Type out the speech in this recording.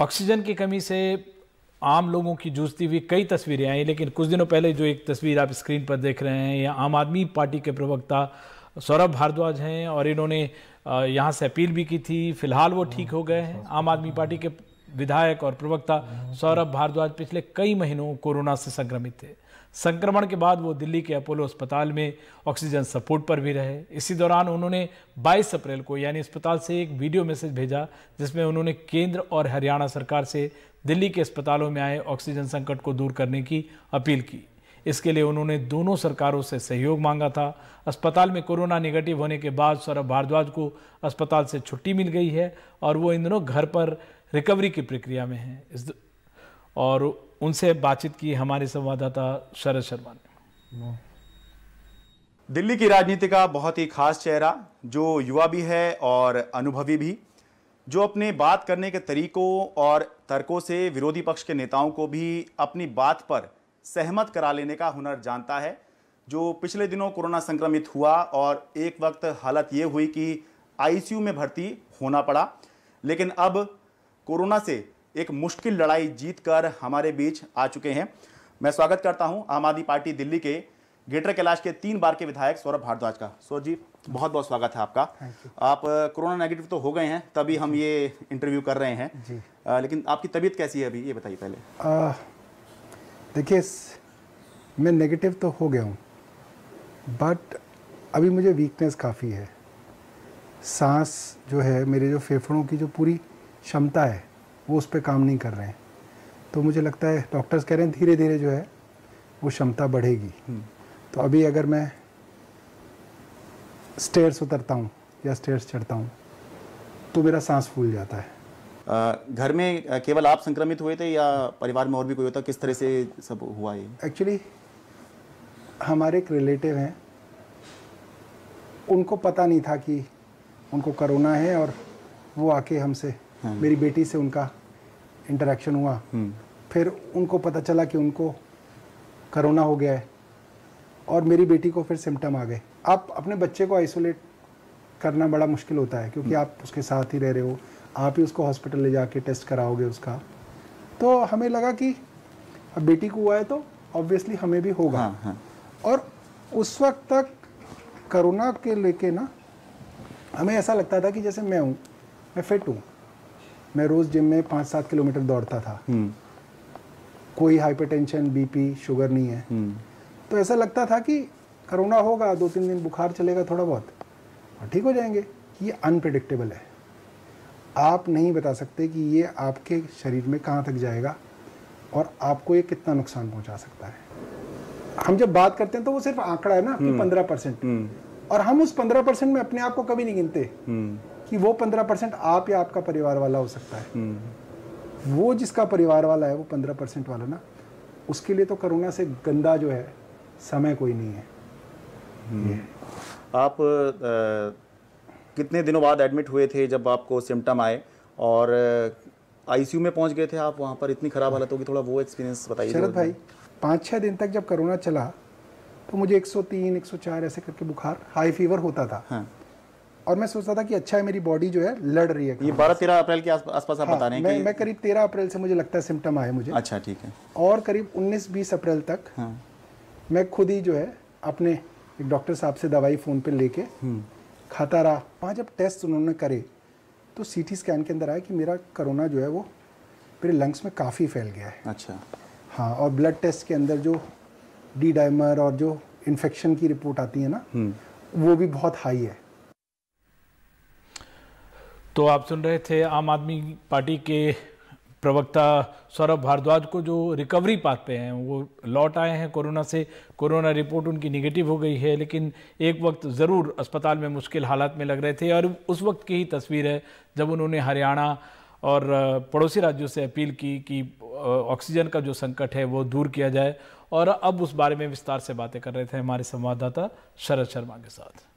Oxygen की कमी से आम लोगों की जूझती हुई कई तस्वीरें आई लेकिन कुछ दिनों पहले जो एक तस्वीर आप स्क्रीन पर देख रहे हैं यह आम आदमी पार्टी के प्रवक्ता सौरभ भारद्वाज हैं और इन्होंने यहाँ से अपील भी की थी फिलहाल वो ठीक हो गए हैं आम आदमी पार्टी के विधायक और प्रवक्ता हम्म। सौरभ भारद्वाज पिछले कई महीनों कोरोना से संक्रमित थे संक्रमण के बाद वो दिल्ली के अपोलो अस्पताल में ऑक्सीजन सपोर्ट पर भी रहे इसी दौरान उन्होंने 22 अप्रैल को यानी अस्पताल से एक वीडियो मैसेज भेजा जिसमें उन्होंने केंद्र और हरियाणा सरकार से दिल्ली के अस्पतालों में आए ऑक्सीजन संकट को दूर करने की अपील की इसके लिए उन्होंने दोनों सरकारों से सहयोग मांगा था अस्पताल में कोरोना निगेटिव होने के बाद सौरभ भारद्वाज को अस्पताल से छुट्टी मिल गई है और वो इन दिनों घर पर रिकवरी की प्रक्रिया में हैं इस और उनसे बातचीत की हमारे संवाददाता शरद शर्मा ने दिल्ली की राजनीति का बहुत ही खास चेहरा जो युवा भी है और अनुभवी भी जो अपने बात करने के तरीकों और तर्कों से विरोधी पक्ष के नेताओं को भी अपनी बात पर सहमत करा लेने का हुनर जानता है जो पिछले दिनों कोरोना संक्रमित हुआ और एक वक्त हालत ये हुई कि आईसीयू में भर्ती होना पड़ा लेकिन अब कोरोना से एक मुश्किल लड़ाई जीत कर हमारे बीच आ चुके हैं मैं स्वागत करता हूं आम आदमी पार्टी दिल्ली के ग्रेटर कैलाश के तीन बार के विधायक सौरभ भारद्वाज का सौरभ जी बहुत बहुत स्वागत है आपका आप कोरोना नेगेटिव तो हो गए हैं तभी हम ये इंटरव्यू कर रहे हैं जी आ, लेकिन आपकी तबीयत कैसी है अभी ये बताइए पहले देखिए मैं नेगेटिव तो हो गया हूँ बट अभी मुझे वीकनेस काफ़ी है सांस जो है मेरे जो फेफड़ों की जो पूरी क्षमता है वो उस पर काम नहीं कर रहे हैं तो मुझे लगता है डॉक्टर्स कह रहे हैं धीरे धीरे जो है वो क्षमता बढ़ेगी हम्म। तो अभी अगर मैं स्टेयर्स उतरता हूँ या स्टेयर्स चढ़ता हूँ तो मेरा सांस फूल जाता है घर में केवल आप संक्रमित हुए थे या परिवार में और भी कोई होता किस तरह से सब हुआ ये एक्चुअली हमारे एक रिलेटिव हैं उनको पता नहीं था कि उनको करोना है और वो आके हमसे हाँ। मेरी बेटी से उनका इंटरेक्शन हुआ हम्म। फिर उनको पता चला कि उनको करोना हो गया है और मेरी बेटी को फिर सिम्टम आ गए आप अपने बच्चे को आइसोलेट करना बड़ा मुश्किल होता है क्योंकि हम्म। आप उसके साथ ही रह रहे हो आप ही उसको हॉस्पिटल ले जाके टेस्ट कराओगे उसका तो हमें लगा कि अब बेटी को हुआ है तो ऑब्वियसली हमें भी होगा हाँ, हाँ। और उस वक्त तक करोना के लेके ना हमें ऐसा लगता था कि जैसे मैं हूँ मैं फिट हूँ मैं रोज़ जिम में पाँच सात किलोमीटर दौड़ता था हम्म। कोई हाइपरटेंशन बीपी शुगर नहीं है हम्म। तो ऐसा लगता था कि करोना होगा दो तीन दिन बुखार चलेगा थोड़ा बहुत और ठीक हो जाएंगे ये अनप्रडिक्टेबल है आप नहीं बता सकते कि ये आपके शरीर में कहाँ तक जाएगा और आपको ये कितना नुकसान पहुंचा सकता है हम जब बात करते हैं तो वो सिर्फ आंकड़ा है ना कि हम्म। पंद्रह परसेंट और हम उस पंद्रह परसेंट में अपने आप को कभी नहीं गिनते कि वो पंद्रह परसेंट आप या आपका परिवार वाला हो सकता है हम्म। वो जिसका परिवार वाला है वो पंद्रह परसेंट वाला ना उसके लिए तो करोना से गंदा जो है समय कोई नहीं है हम्म। आप आ, कितने दिनों बाद एडमिट हुए थे जब आपको सिम्टम आए और आईसीयू में पहुंच गए थे आप वहां पर इतनी ख़राब हालत होगी थोड़ा वो एक्सपीरियंस बताइए शरद भाई पाँच छः दिन तक जब करोना चला तो मुझे 103, 104 ऐसे करके बुखार हाई फीवर होता था हाँ। और मैं सोचता था कि अच्छा है मेरी बॉडी जो है लड़ रही है ये बारह तेरह अप्रैल के आसपास आप हाँ, बता रहे हैं मैं, मैं करीब तेरह अप्रैल से मुझे लगता है सिम्टम आए मुझे अच्छा ठीक है और करीब उन्नीस बीस अप्रैल तक हाँ। मैं खुद ही जो है अपने एक डॉक्टर साहब से दवाई फ़ोन पर लेके हम्म। खाता रहा वहाँ जब टेस्ट उन्होंने करे तो सी स्कैन के अंदर आया कि मेरा करोना जो है वो मेरे लंग्स में काफ़ी फैल गया है अच्छा हाँ और ब्लड टेस्ट के अंदर जो डी डाइमर और जो इन्फेक्शन की रिपोर्ट आती है ना हम्म। वो भी बहुत हाई है तो आप सुन रहे थे आम आदमी पार्टी के प्रवक्ता सौरभ भारद्वाज को जो रिकवरी पाथ पे हैं वो लौट आए हैं कोरोना से कोरोना रिपोर्ट उनकी निगेटिव हो गई है लेकिन एक वक्त ज़रूर अस्पताल में मुश्किल हालात में लग रहे थे और उस वक्त की ही तस्वीर है जब उन्होंने हरियाणा और पड़ोसी राज्यों से अपील की कि ऑक्सीजन का जो संकट है वो दूर किया जाए और अब उस बारे में विस्तार से बातें कर रहे थे हमारे संवाददाता शरद शर्मा के साथ